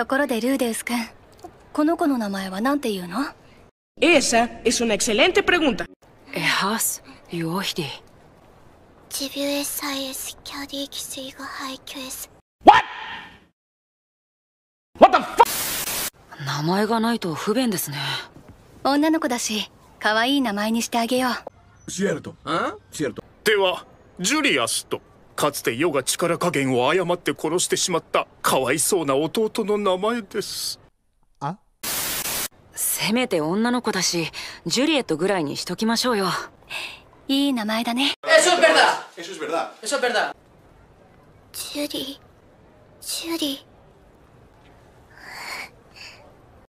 ところでルーデウス君この子の名前は何て言うの Esa es una excelente pregunta. Ehas, Yohide. Tibuesais Kyadikigo Haikues. What? What the fuck? 名前がないと不便ですね。女の子だし、可愛い名前にしてあげよう。シエルト。シエルト。では、ジュリアスと。かつて世が力加減を誤って殺してしまったかわいそうな弟の名前ですあせめて女の子だしジュリエットぐらいにしときましょうよいい名前だねジュリジュリ